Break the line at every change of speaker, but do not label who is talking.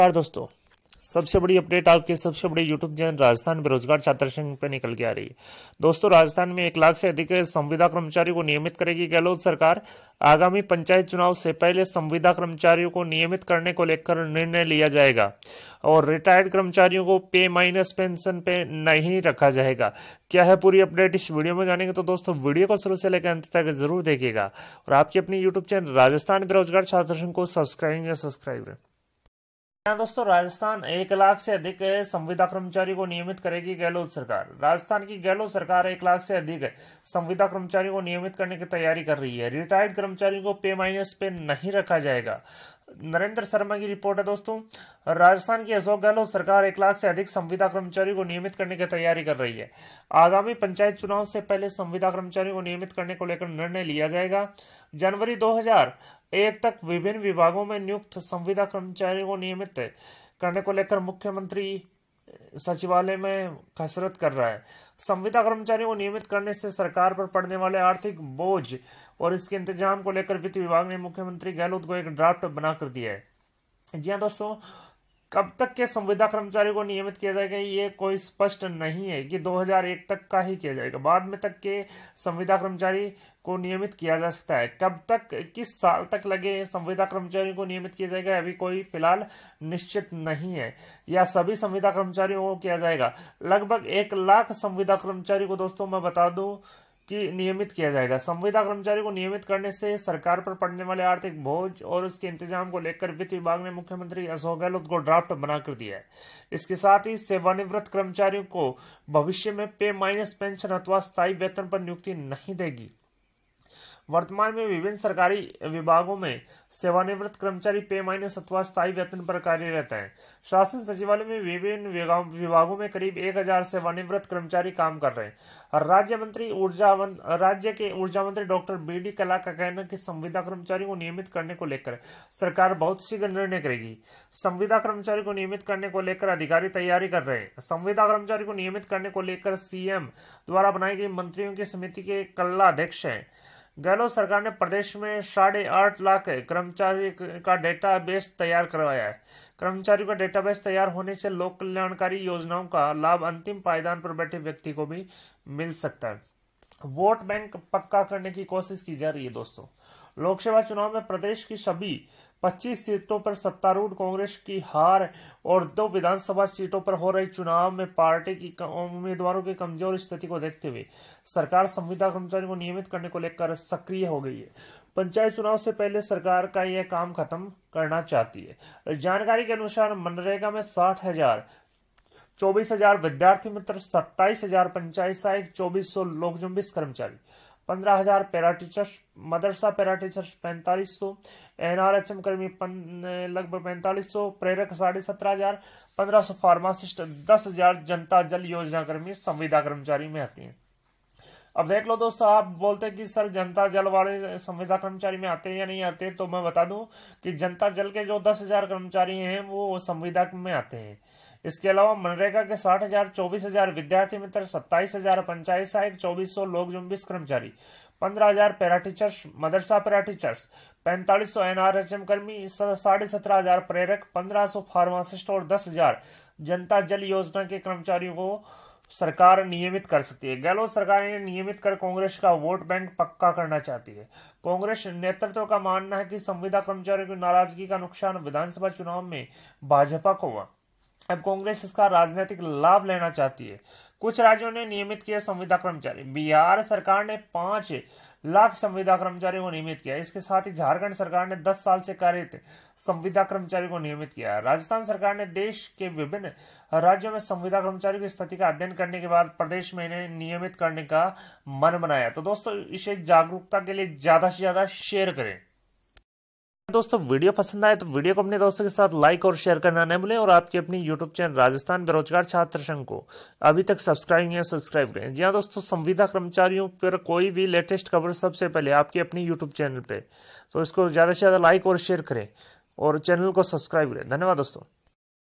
नमस्कार दोस्तों सबसे बड़ी अपडेट आपके सबसे बड़े यूट्यूब चैनल राजस्थान बेरोजगार छात्र संघ पर निकल के आ रही है दोस्तों राजस्थान में एक लाख से अधिक संविदा कर्मचारियों को नियमित करेगी गहलोत सरकार आगामी पंचायत चुनाव से पहले संविदा कर्मचारियों को नियमित करने को लेकर निर्णय लिया जाएगा और रिटायर्ड कर्मचारियों को पे माइनस पेंशन पे नहीं रखा जाएगा क्या है पूरी अपडेट इस वीडियो में जानेंगे तो दोस्तों वीडियो को शुरू से लेकर अंत तक जरूर देखिएगा और आपके अपने यूट्यूब चैनल राजस्थान बेरोजगार छात्र संघ को सब्सक्राइब या सब्सक्राइब दोस्तों राजस्थान एक लाख से अधिक संविदा कर्मचारी को नियमित करेगी गहलोत सरकार राजस्थान की गहलोत सरकार एक लाख से अधिक संविदा कर्मचारी को नियमित करने की तैयारी कर रही है रिटायर्ड कर्मचारियों को पे माइनस पे नहीं रखा जाएगा नरेंद्र शर्मा की रिपोर्ट है दोस्तों राजस्थान की अशोक गहलोत सरकार एक लाख से अधिक संविदा कर्मचारियों को नियमित करने की तैयारी कर रही है आगामी पंचायत चुनाव से पहले संविदा कर्मचारियों को नियमित करने को लेकर निर्णय लिया जाएगा जनवरी 2001 तक विभिन्न विभागों में नियुक्त संविदा कर्मचारियों को नियमित करने को लेकर मुख्यमंत्री सचिवालय में कसरत कर रहा है संविदा कर्मचारियों को नियमित करने से सरकार पर पड़ने वाले आर्थिक बोझ और इसके इंतजाम को लेकर वित्त विभाग ने मुख्यमंत्री गहलोत को एक ड्राफ्ट बनाकर दिया है जी हाँ दोस्तों कब तक के संविदा कर्मचारियों को नियमित किया जाएगा ये कोई स्पष्ट नहीं है कि 2001 तक का ही किया जाएगा बाद में तक के संविदा कर्मचारी को नियमित किया जा सकता है कब तक किस साल तक लगे संविदा कर्मचारियों को नियमित किया जाएगा अभी कोई फिलहाल निश्चित नहीं है या सभी संविदा कर्मचारियों को किया जाएगा लगभग एक लाख संविदा कर्मचारी को दोस्तों मैं बता दूं की नियमित किया जाएगा संविदा कर्मचारियों को नियमित करने से सरकार पर पड़ने वाले आर्थिक बोझ और उसके इंतजाम को लेकर वित्त विभाग ने मुख्यमंत्री अशोक गहलोत को ड्राफ्ट बनाकर दिया है इसके साथ ही सेवानिवृत्त कर्मचारियों को भविष्य में पे माइनस पेंशन अथवा स्थायी वेतन पर नियुक्ति नहीं देगी वर्तमान में विभिन्न सरकारी विभागों में सेवानिवृत्त कर्मचारी पे माइनस अथवा स्थायी वेतन पर कार्यरत हैं शासन सचिवालय में विभिन्न विभागों में करीब एक हजार सेवानिवृत्त कर्मचारी काम कर रहे हैं राज्य मंत्री ऊर्जा राज्य के ऊर्जा मंत्री डॉक्टर बी डी कला का कहना कि संविदा कर्मचारी को नियमित करने को लेकर सरकार बहुत शीघ्र निर्णय करेगी संविदा कर्मचारी को नियमित करने को लेकर अधिकारी तैयारी कर रहे हैं संविदा कर्मचारी को नियमित करने को लेकर सीएम द्वारा बनाई गई मंत्रियों की समिति के कल्ला अध्यक्ष हैं गहलोत सरकार ने प्रदेश में साढ़े आठ लाख कर्मचारी का डेटाबेस तैयार करवाया है कर्मचारियों का डेटा बेस तैयार होने से लोक कल्याणकारी योजनाओं का लाभ अंतिम पायदान पर बैठे व्यक्ति को भी मिल सकता है वोट बैंक पक्का करने की कोशिश की जा रही है दोस्तों लोकसभा चुनाव में प्रदेश की सभी 25 सीटों पर सत्तारूढ़ कांग्रेस की हार और दो विधानसभा सीटों पर हो रहे चुनाव में पार्टी की उम्मीदवारों की कमजोर स्थिति को देखते हुए सरकार संविदा कर्मचारी को नियमित करने को लेकर सक्रिय हो गई है पंचायत चुनाव से पहले सरकार का यह काम खत्म करना चाहती है जानकारी के अनुसार मनरेगा में साठ हजार चौबीस हजार विद्यार्थी मित्र सत्ताईस हजार पंचायत सहायक चौबीस सौ लोकजुम्बिस कर्मचारी पंद्रह हजार पैरा टीचर्स मदरसा पैरा टीचर्स पैंतालीस सौ एनआरएचएम कर्मी लगभग पैंतालीस सौ प्रेरक साढ़े सत्रह हजार पंद्रह सौ फार्मासिस्ट दस हजार जनता जल योजना कर्मी संविदा कर्मचारी में आते हैं अब देख लो दोस्तों आप बोलते हैं कि सर जनता जल वाले संविदा कर्मचारी में आते हैं या नहीं आते तो मैं बता दूं कि जनता जल के जो दस हजार कर्मचारी हैं वो संविदा में आते हैं इसके अलावा मनरेगा के साठ हजार चौबीस हजार विद्यार्थी मित्र सत्ताईस हजार पंचायत सहायक चौबीस सौ लोग जुम्बिस कर्मचारी पंद्रह हजार पैरा टीचर्स मदरसा पैरा टीचर्स पैंतालीस सौ एनआरएचएम कर्मी साढ़े सत्रह हजार प्रेरक पंद्रह सौ फार्मासिस्ट और दस हजार जनता जल योजना के कर्मचारियों को सरकार नियमित कर सकती है गहलोत सरकार इन्हें नियमित कर कांग्रेस का वोट बैंक पक्का करना चाहती है कांग्रेस नेतृत्व का मानना है कि संविदा कर्मचारियों की नाराजगी का नुकसान विधानसभा चुनाव में भाजपा को हुआ अब कांग्रेस इसका राजनीतिक लाभ लेना चाहती है कुछ राज्यों ने नियमित किया संविदा कर्मचारी बिहार सरकार ने पांच लाख संविदा कर्मचारियों को नियमित किया इसके साथ ही झारखंड सरकार ने दस साल से कार्यरत संविदा कर्मचारियों को नियमित किया राजस्थान सरकार ने देश के विभिन्न राज्यों में संविदा कर्मचारियों की स्थिति का अध्ययन करने के बाद प्रदेश में इन्हें नियमित करने का मन बनाया तो दोस्तों इसे जागरूकता के लिए ज्यादा से ज्यादा शेयर करें दोस्तों वीडियो पसंद आए तो वीडियो को अपने दोस्तों के साथ लाइक और शेयर करना न भूलें और आपके अपने यूट्यूब चैनल राजस्थान बेरोजगार छात्र संघ को अभी तक सब्सक्राइब नहीं है सब्सक्राइब करें जी हाँ दोस्तों संविदा कर्मचारियों पर कोई भी लेटेस्ट खबर सबसे पहले आपके अपने यूट्यूब चैनल पर तो इसको ज़्यादा से ज़्यादा लाइक और शेयर करें और चैनल को सब्सक्राइब करें धन्यवाद दोस्तों